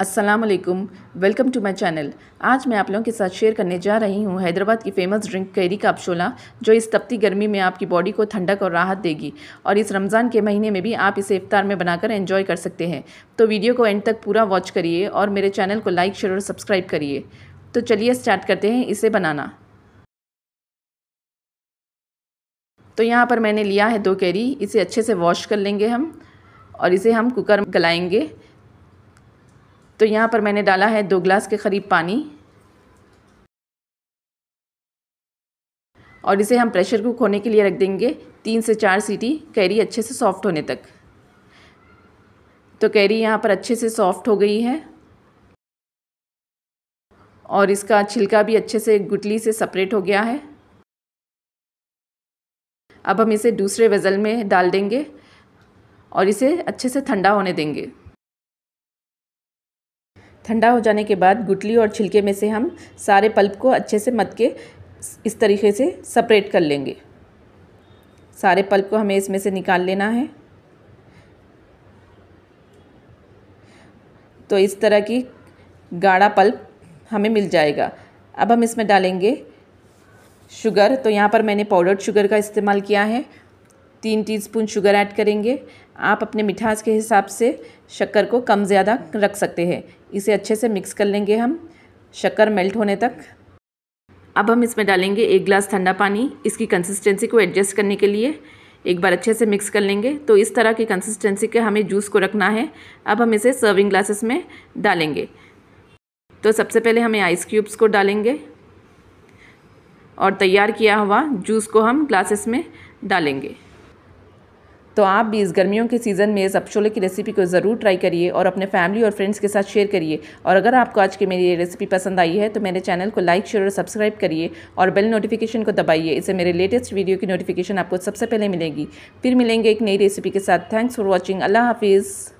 Aslam welcome to my channel आज मैं आप लोगों के साथ शेयर करने जा रही हूँ हैदराबाद की फ़ेमस ड्रिंक कैरी कापशोला जो इस तपती गर्मी में आपकी बॉडी को ठंडक और राहत देगी और इस रमज़ान के महीने में भी आप इसे इफ्तार में बनाकर एंजॉय कर सकते हैं तो वीडियो को एंड तक पूरा वॉच करिए और मेरे चैनल को लाइक शेयर और सब्सक्राइब करिए तो चलिए स्टार्ट करते हैं इसे बनाना तो यहाँ पर मैंने लिया है दो कैरी इसे अच्छे से वॉश कर लेंगे हम और इसे हम कुकर गलाएँगे तो यहाँ पर मैंने डाला है दो ग्लास के करीब पानी और इसे हम प्रेशर कुक होने के लिए रख देंगे तीन से चार सीटी कैरी अच्छे से सॉफ्ट होने तक तो कैरी यहाँ पर अच्छे से सॉफ्ट हो गई है और इसका छिलका भी अच्छे से गुटली से सेपरेट हो गया है अब हम इसे दूसरे वेज़ल में डाल देंगे और इसे अच्छे से ठंडा होने देंगे ठंडा हो जाने के बाद गुटली और छिलके में से हम सारे पल्प को अच्छे से मत के इस तरीके से सेपरेट कर लेंगे सारे पल्प को हमें इसमें से निकाल लेना है तो इस तरह की गाढ़ा पल्प हमें मिल जाएगा अब हम इसमें डालेंगे शुगर तो यहाँ पर मैंने पाउडर्ड शुगर का इस्तेमाल किया है तीन टीस्पून शुगर ऐड करेंगे आप अपने मिठास के हिसाब से शक्कर को कम ज़्यादा रख सकते हैं इसे अच्छे से मिक्स कर लेंगे हम शक्कर मेल्ट होने तक अब हम इसमें डालेंगे एक गिलास ठंडा पानी इसकी कंसिस्टेंसी को एडजस्ट करने के लिए एक बार अच्छे से मिक्स कर लेंगे तो इस तरह की कंसिस्टेंसी के हमें जूस को रखना है अब हम इसे सर्विंग ग्लासेस में डालेंगे तो सबसे पहले हमें आइस क्यूब्स को डालेंगे और तैयार किया हुआ जूस को हम ग्लासेस में डालेंगे तो आप भी इस गर्मियों के सीज़न में इस अपशोले की रेसिपी को ज़रूर ट्राई करिए और अपने फैमिली और फ्रेंड्स के साथ शेयर करिए और अगर आपको आज की मेरी ये रेसिपी पसंद आई है तो मेरे चैनल को लाइक शेयर और सब्सक्राइब करिए और बेल नोटिफिकेशन को दबाइए इससे मेरे लेटेस्ट वीडियो की नोटिफिकेशन आपको सबसे पहले मिलेगी फिर मिलेंगे एक नई रेसिपी के साथ थैंक्स फॉर वॉचिंग अल्लाह हाफिज़